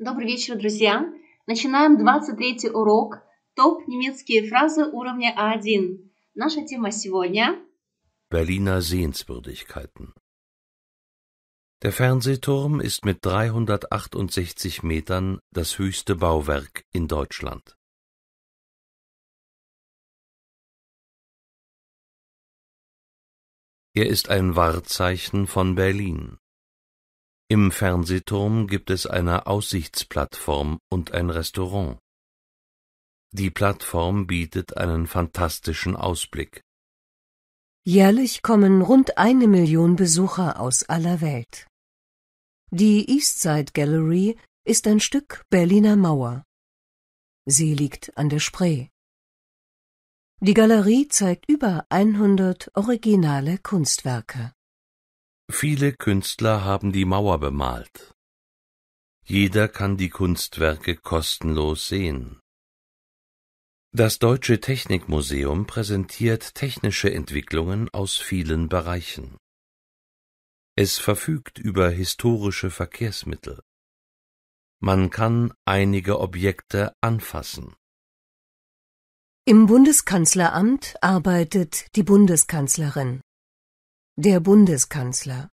Добрый вечер, друзья! Начинаем 23 урок «Топ немецкие фразы уровня А1». Наша тема сегодня – Berliner Sehenswürdigkeiten. Der Fernsehturm ist mit 368 Metern das höchste Bauwerk in Deutschland. Er ist ein Wahrzeichen von Berlin. Im Fernsehturm gibt es eine Aussichtsplattform und ein Restaurant. Die Plattform bietet einen fantastischen Ausblick. Jährlich kommen rund eine Million Besucher aus aller Welt. Die Eastside Gallery ist ein Stück Berliner Mauer. Sie liegt an der Spree. Die Galerie zeigt über 100 originale Kunstwerke. Viele Künstler haben die Mauer bemalt. Jeder kann die Kunstwerke kostenlos sehen. Das Deutsche Technikmuseum präsentiert technische Entwicklungen aus vielen Bereichen. Es verfügt über historische Verkehrsmittel. Man kann einige Objekte anfassen. Im Bundeskanzleramt arbeitet die Bundeskanzlerin. Der Bundeskanzler